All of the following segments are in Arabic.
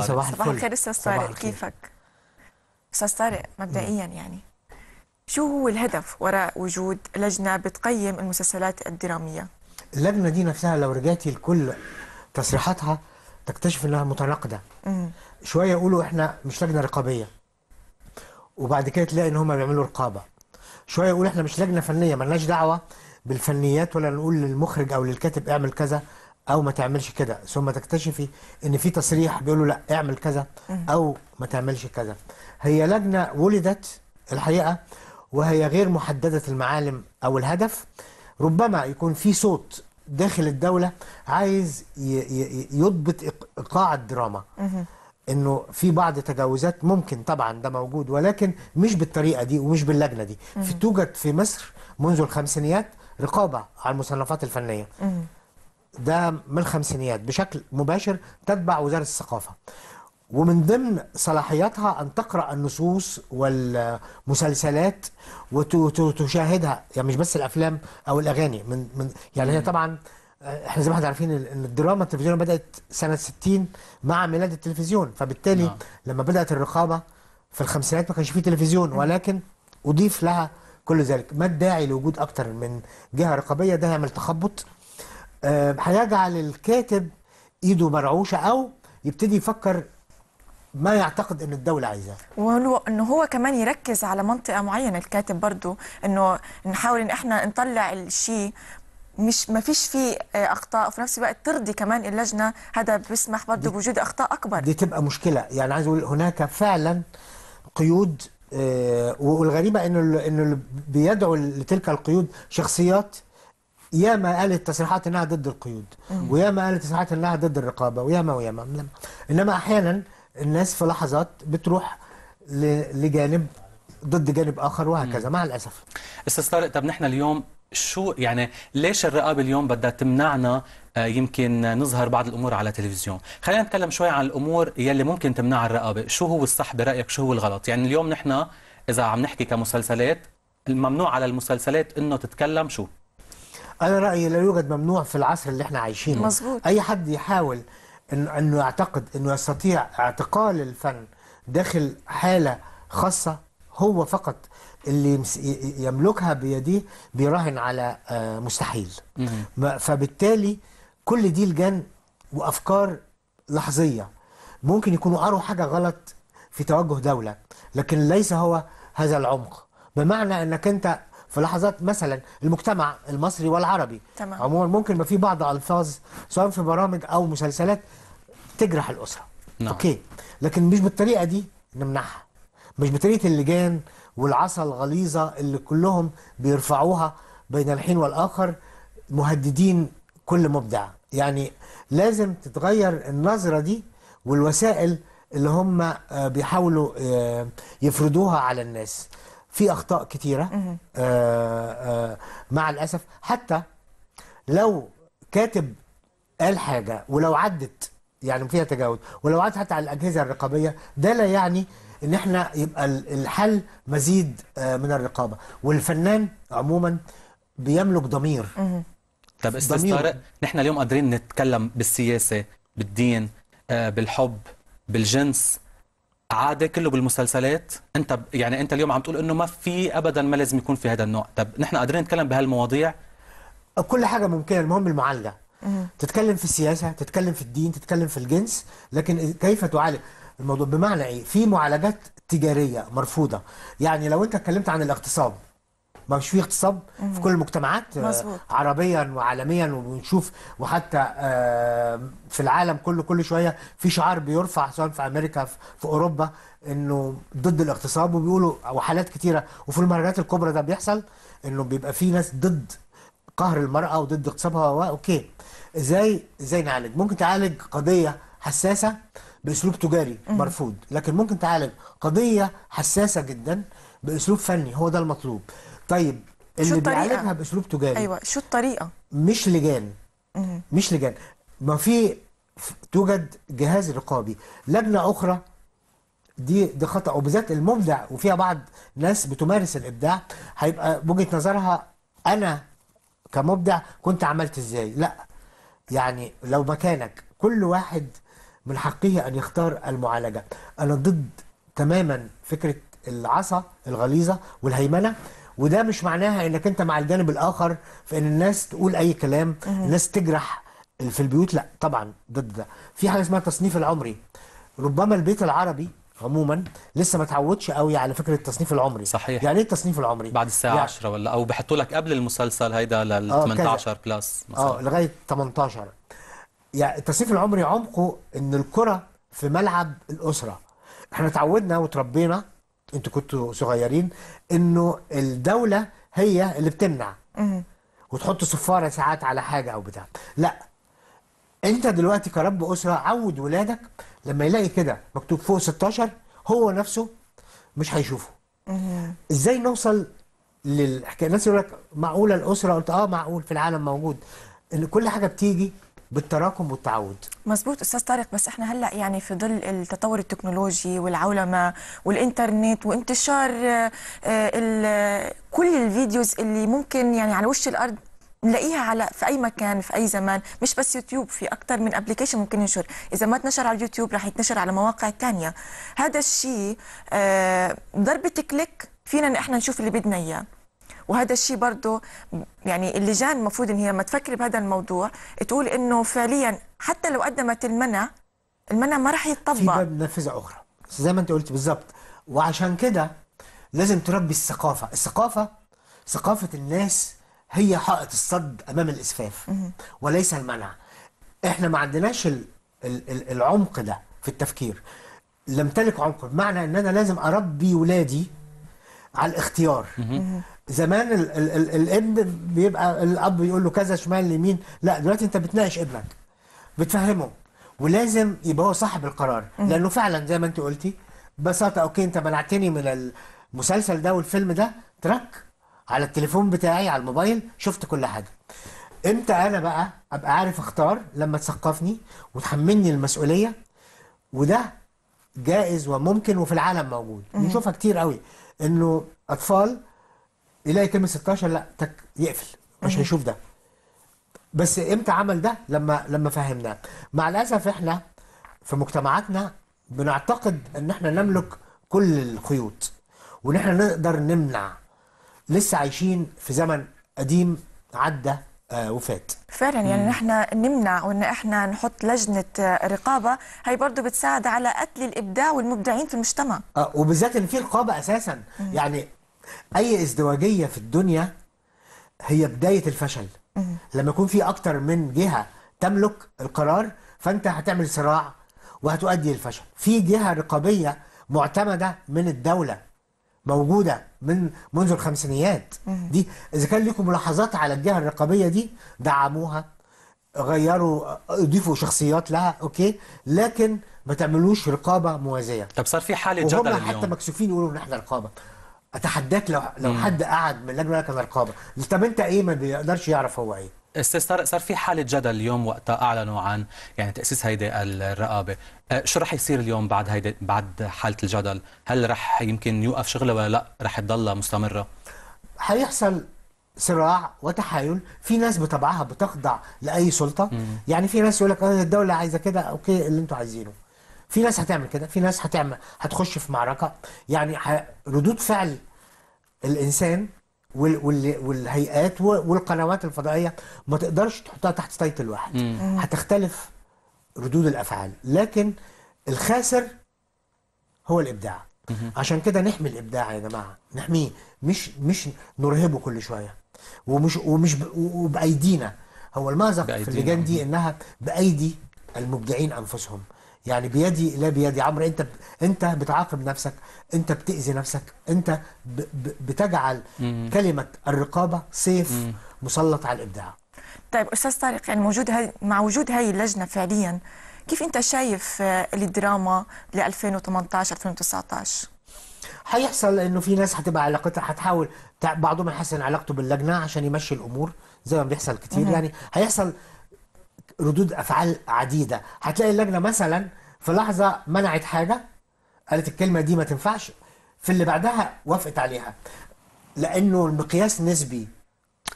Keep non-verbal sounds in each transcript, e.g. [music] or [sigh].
صباح الخير استاذ طارق كيفك؟ استاذ طارق مبدئيا يعني شو هو الهدف وراء وجود لجنه بتقيم المسلسلات الدراميه؟ اللجنه دي نفسها لو رجعتي لكل تصريحاتها تكتشف انها متناقضه شويه يقولوا احنا مش لجنه رقابيه وبعد كده تلاقي ان هم بيعملوا رقابه شويه يقولوا احنا مش لجنه فنيه مالناش دعوه بالفنيات ولا نقول للمخرج او للكاتب اعمل كذا او ما تعملش كده ثم تكتشفي ان في تصريح بيقول له لا اعمل كذا او ما تعملش كذا هي لجنه ولدت الحقيقه وهي غير محدده المعالم او الهدف ربما يكون في صوت داخل الدوله عايز يضبط ايقاع الدراما انه في بعض تجاوزات ممكن طبعا ده موجود ولكن مش بالطريقه دي ومش باللجنه دي في توجد في مصر منذ الخمسينيات رقابه على المصنفات الفنيه ده من الخمسينيات بشكل مباشر تتبع وزاره الثقافه ومن ضمن صلاحياتها ان تقرا النصوص والمسلسلات وتشاهدها يعني مش بس الافلام او الاغاني من من يعني هي طبعا آه، احنا زي ما احنا عارفين ان الدراما التلفزيونيه بدات سنه 60 مع ميلاد التلفزيون فبالتالي نعم. لما بدات الرقابه في الخمسينات ما كانش فيه تلفزيون ولكن اضيف لها كل ذلك ما الداعي لوجود اكتر من جهه رقابيه ده هيعمل تخبط آه، هيجعل الكاتب ايده مرعوشه او يبتدي يفكر ما يعتقد ان الدوله عايزاه وهو ان هو كمان يركز على منطقه معينه الكاتب برضو انه نحاول ان احنا نطلع الشيء مش ما فيش فيه آه، اخطاء وفي نفس الوقت ترضي كمان اللجنه هذا بيسمح برضه بوجود اخطاء اكبر دي تبقى مشكله يعني عايز اقول هناك فعلا قيود آه، والغريبه انه انه اللي بيدعو لتلك القيود شخصيات ياما قالت تصريحات انها ضد القيود وياما قالت تصريحات انها ضد الرقابه وياما وياما انما احيانا الناس في لحظات بتروح لجانب ضد جانب اخر وهكذا مع الاسف استاذ طارق طب نحن اليوم شو يعني ليش الرقابه اليوم بدها تمنعنا آه، يمكن نظهر بعض الامور على التلفزيون خلينا نتكلم شوي عن الامور يلي ممكن تمنع الرقابه شو هو الصح برايك شو هو الغلط يعني اليوم نحن اذا عم نحكي كمسلسلات الممنوع على المسلسلات انه تتكلم شو انا رايي لا يوجد ممنوع في العصر اللي احنا عايشينه مظبوط اي حد يحاول إن انه يعتقد انه يستطيع اعتقال الفن داخل حاله خاصه هو فقط اللي يملكها بيديه بيراهن على آه، مستحيل فبالتالي كل دي لجان وافكار لحظيه ممكن يكونوا قروا حاجه غلط في توجه دوله لكن ليس هو هذا العمق بمعنى انك انت في لحظات مثلا المجتمع المصري والعربي تمام. عموما ممكن ما في بعض الفاظ سواء في برامج او مسلسلات تجرح الاسره نعم. اوكي لكن مش بالطريقه دي نمنعها مش بطريقه اللجان والعصا الغليظه اللي كلهم بيرفعوها بين الحين والاخر مهددين كل مبدع يعني لازم تتغير النظره دي والوسائل اللي هم آه، بيحاولوا آه، يفرضوها على الناس في اخطاء كثيره آه، آه، مع الاسف حتى لو كاتب قال حاجه ولو عدت يعني فيها تجاوز ولو عدت حتى على الاجهزه الرقابيه ده لا يعني ان احنا يبقى الحل مزيد آه، من الرقابه والفنان عموما بيملك ضمير طب استاذ طارق نحن اليوم قادرين نتكلم بالسياسه بالدين بالحب بالجنس عاده كله بالمسلسلات انت يعني انت اليوم عم تقول انه ما في ابدا ما لازم يكون في هذا النوع طب نحن قادرين نتكلم بهالمواضيع كل حاجه ممكنه المهم المعالجه تتكلم في السياسه تتكلم في الدين تتكلم في الجنس لكن كيف تعالج الموضوع بمعنى ايه في معالجات تجاريه مرفوضه يعني لو انت اتكلمت عن الاغتصاب مش اغتصاب في كل المجتمعات آه، مزبوط. عربيا وعالميا وبنشوف وحتى آه، في العالم كله كل شويه في شعار بيرفع سواء في امريكا في اوروبا انه ضد الاغتصاب وبيقولوا وحالات كتيره وفي المهرجانات الكبرى ده بيحصل انه بيبقى في ناس ضد قهر المراه وضد اغتصابها اوكي ازاي ازاي نعالج ممكن تعالج قضيه حساسه باسلوب تجاري مرفوض لكن ممكن تعالج قضيه حساسه جدا باسلوب فني هو ده المطلوب طيب اللي بيعالجها باسلوب تجاري ايوه شو الطريقه مش لجان مم. مش لجان ما في توجد جهاز رقابي لجنه اخرى دي ده خطا وبالذات المبدع وفيها بعض ناس بتمارس الابداع هيبقى وجهه نظرها انا كمبدع كنت عملت ازاي لا يعني لو مكانك كل واحد من حقه ان يختار المعالجه انا ضد تماما فكره العصا الغليظه والهيمنه وده مش معناها انك انت مع الجانب الاخر في ان الناس تقول اي كلام الناس تجرح في البيوت لا طبعا ضد ده في حاجه اسمها التصنيف العمري ربما البيت العربي عموما لسه ما اتعودش قوي على فكره التصنيف العمري صحيح يعني ايه التصنيف العمري بعد الساعه يعني 10 ولا او بيحطوا لك قبل المسلسل هيدا لل 18 آه، بلس مثلا اه لغايه 18 يعني التصنيف العمري عمقه ان الكره في ملعب الاسره احنا اتعودنا وتربينا انتوا كنتوا صغيرين انه الدوله هي اللي بتمنع وتحط صفاره ساعات على حاجه او بتاع لا انت دلوقتي كرب اسره عود ولادك لما يلاقي كده مكتوب فوق 16 هو نفسه مش هيشوفه ازاي نوصل للحكايه الناس يقول لك معقوله الاسره قلت اه معقول في العالم موجود ان كل حاجه بتيجي بالتراكم والتعود مزبوط استاذ طارق بس احنا هلا يعني في ظل التطور التكنولوجي والعولمه والانترنت وانتشار آه، آه، كل الفيديوز اللي ممكن يعني على وش الارض نلاقيها على في اي مكان في اي زمان مش بس يوتيوب في اكثر من ابلكيشن ممكن ينشر اذا ما تنشر على اليوتيوب راح يتنشر على مواقع ثانيه هذا الشيء آه، ضربه كليك فينا احنا نشوف اللي بدنا اياه وهذا الشيء برضه يعني اللجان المفروض ان هي لما تفكر بهذا الموضوع تقول انه فعليا حتى لو قدمت المنع المنع ما راح يتطبق في باب نافذه اخرى زي ما انت قلت بالظبط وعشان كده لازم تربي الثقافه الثقافه ثقافه الناس هي حائط الصد امام الاسفاف وليس المنع احنا ما عندناش العمق ده في التفكير لم تلك عمق بمعنى ان انا لازم اربي ولادي على الاختيار زمان الـ الـ الـ الابن بيبقى الاب بيقول له كذا شمال يمين لا دلوقتي انت بتناقش ابنك بتفهمه ولازم يبقى هو صاحب القرار لانه فعلا زي ما انت قلتي ببساطه اوكي انت منعتني من المسلسل ده والفيلم ده ترك على التليفون بتاعي على الموبايل شفت كل حاجه امتى انا بقى ابقى عارف اختار لما تثقفني وتحملني المسؤوليه وده جائز وممكن وفي العالم موجود بنشوفها كتير قوي انه اطفال يلاقي كلمه 16 لا تك يقفل مش هيشوف ده بس امتى عمل ده لما لما فهمناه مع الاسف احنا في مجتمعاتنا بنعتقد ان احنا نملك كل الخيوط وان احنا نقدر نمنع لسه عايشين في زمن قديم عدى آه، وفات فعلا يعني مم. احنا نمنع وان احنا نحط لجنه آه، رقابه هي برضه بتساعد على قتل الابداع والمبدعين في المجتمع اه وبالذات ان في رقابه اساسا مم. يعني اي ازدواجيه في الدنيا هي بدايه الفشل لما يكون في اكتر من جهه تملك القرار فانت هتعمل صراع وهتؤدي للفشل في جهه رقابيه معتمده من الدوله موجوده من منذ الخمسينيات دي اذا كان لكم ملاحظات على الجهه الرقابيه دي دعموها غيروا اضيفوا شخصيات لها اوكي لكن ما تعملوش رقابه موازيه طب صار في حاله جدل اليوم حتى مكسوفين يقولوا ان احنا رقابه اتحداك لو لو حد قعد من لجنه مركز الرقابه طب انت ايه ما بيقدرش يعرف هو ايه استاذ طارق صار في حاله جدل اليوم وقتها اعلنوا عن يعني تاسيس هيدي الرقابه أه، شو رح يصير اليوم بعد هيدي بعد حاله الجدل هل رح يمكن يوقف شغله ولا لا رح تضلها مستمره هيحصل صراع وتحايل في ناس بطبعها بتخضع لاي سلطه مم. يعني في ناس يقول لك انا الدوله عايزه كده اوكي اللي انتم عايزينه في ناس هتعمل كده في ناس هتعمل هتخش في معركه يعني ردود فعل الانسان وال... وال... والهيئات والقنوات الفضائيه ما تقدرش تحطها تحت تايتل واحد هتختلف ردود الافعال لكن الخاسر هو الابداع عشان كده نحمي الابداع يا جماعه نحميه مش مش نرهبه كل شويه ومش ومش بايدينا وبايدينا هو المأزق في اللجان دي انها بايدي المبدعين انفسهم يعني بيدي لا بيدي عمرو انت ب... انت بتعاقب نفسك انت بتاذي نفسك انت ب... ب... بتجعل مم. كلمه الرقابه سيف مم. مسلط على الابداع طيب استاذ طارق يعني موجود هاي مع وجود هاي اللجنه فعليا كيف انت شايف آه، الدراما ل 2018 2019 هيحصل انه في ناس هتبقى علاقتها هتحاول بعضهم يحسن علاقته باللجنه عشان يمشي الامور زي ما بيحصل كتير مم. يعني هيحصل ردود افعال عديده هتلاقي اللجنه مثلا في لحظه منعت حاجه قالت الكلمه دي ما تنفعش في اللي بعدها وافقت عليها لانه المقياس نسبي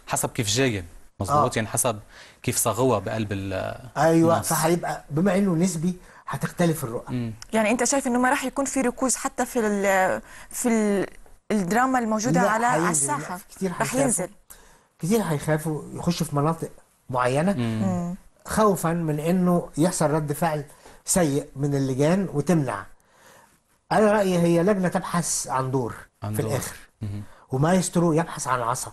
حسب كيف جايه مظبوط آه. يعني حسب كيف صاغوها بقلب ال ايوه فهيبقى بما انه نسبي هتختلف الرؤى يعني انت شايف انه ما راح يكون في ركوز حتى في الـ في الـ الدراما الموجوده على الساحه كتير رح ينزل كتير هيخافوا يخشوا في مناطق معينه مم. مم. خوفا من انه يحصل رد فعل سيء من اللجان وتمنع انا رايي هي لجنه تبحث عن دور في الاخر ومايسترو يبحث عن عصب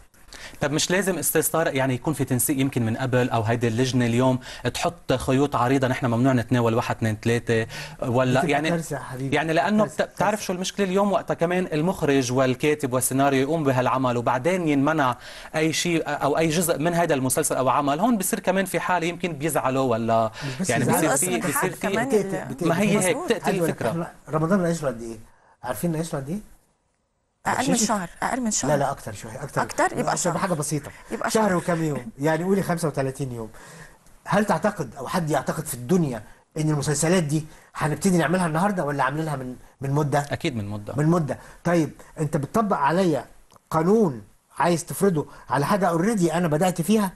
طب مش لازم استاذ طارق يعني يكون في تنسيق يمكن من قبل او هيدي اللجنه اليوم تحط خيوط عريضه نحن ممنوع نتناول واحد اثنين ثلاثه ولا يعني يعني لانه بتعرف شو المشكله اليوم وقتها كمان المخرج والكاتب والسيناريو يقوم بهالعمل وبعدين ينمنع اي شيء او اي جزء من هذا المسلسل او عمل هون بصير كمان في حاله يمكن بيزعلوا ولا يعني بصير في بصير في ما هي هيك بتقتل الفكره رمضان نشره قد ايه؟ عارفين نشره قد ايه؟ اقل من شهر اقل من شهر لا لا اكتر شويه اكتر اكتر يبقى شهر حاجه بسيطه يبقى شهر, شهر وكام يوم [laughs] يعني قولي 35 يوم هل تعتقد او حد يعتقد في الدنيا ان المسلسلات دي هنبتدي نعملها النهارده ولا عاملينها من من مده اكيد من مده من مده طيب انت بتطبق عليا قانون عايز تفرضه على حاجه اوريدي انا بدات فيها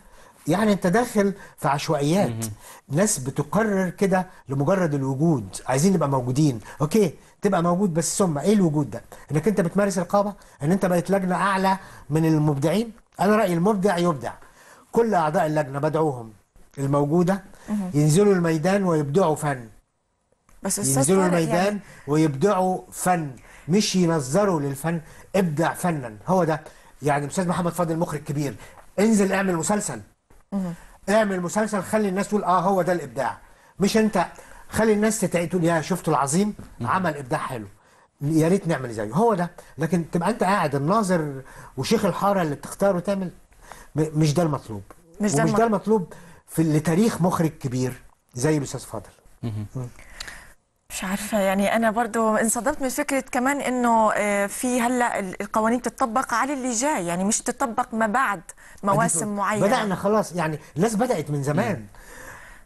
يعني انت داخل في عشوائيات ناس بتقرر كده لمجرد الوجود عايزين نبقى موجودين اوكي تبقى موجود بس ثم ايه الوجود ده؟ انك انت بتمارس رقابه ان انت بقيت لجنه اعلى من المبدعين انا رايي المبدع يبدع كل اعضاء اللجنه بدعوهم الموجوده ينزلوا الميدان ويبدعوا فن بس ينزلوا يعني الميدان يعني... ويبدعوا فن مش ينظروا للفن ابدع فنا هو ده يعني استاذ محمد فاضل المخرج الكبير انزل اعمل مسلسل اعمل مسلسل خلي الناس تقول اه هو ده الابداع مش انت خلي الناس تتعي تقول يا شفتوا العظيم عمل ابداع حلو يا ريت نعمل زيه هو ده لكن تبقى انت قاعد الناظر وشيخ الحاره اللي بتختاره تعمل مش ده المطلوب مش ده, ومش ده المطلوب في اللي تاريخ مخرج كبير زي الاستاذ فاضل مش عارفة يعني أنا برضو انصدمت من فكرة كمان إنه آه، في هلا القوانين تتطبق على اللي جاي يعني مش تتطبق ما بعد مواسم معينة بدأنا خلاص يعني الناس بدأت من زمان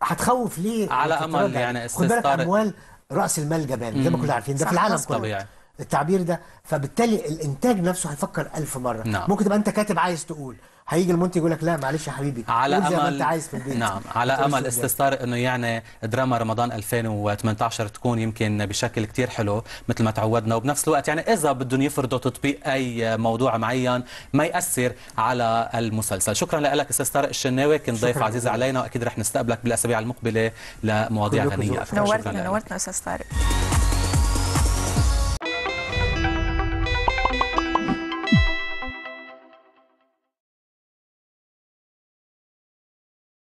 هتخوف ليه على امل يعني استثار يعني خد بالك اموال راس المال جبان زي ما كلنا عارفين ده في العالم كله طبيعي التعبير ده فبالتالي الانتاج نفسه هيفكر ألف مره نعم. ممكن تبقى انت كاتب عايز تقول هيجي المنتج يقول لك لا معلش يا حبيبي على امل زي ما انت عايز في البيت نعم على امل استستار انه يعني دراما رمضان 2018 تكون يمكن بشكل كثير حلو مثل ما تعودنا وبنفس الوقت يعني اذا بدهم يفرضوا تطبيق اي موضوع معين ما ياثر على المسلسل شكرا لك استستار الشناوي كنت ضيف عزيز علينا واكيد رح نستقبلك بالاسابيع المقبله لمواضيع غنيه اكثر نورتنا نورتنا استاذ طارق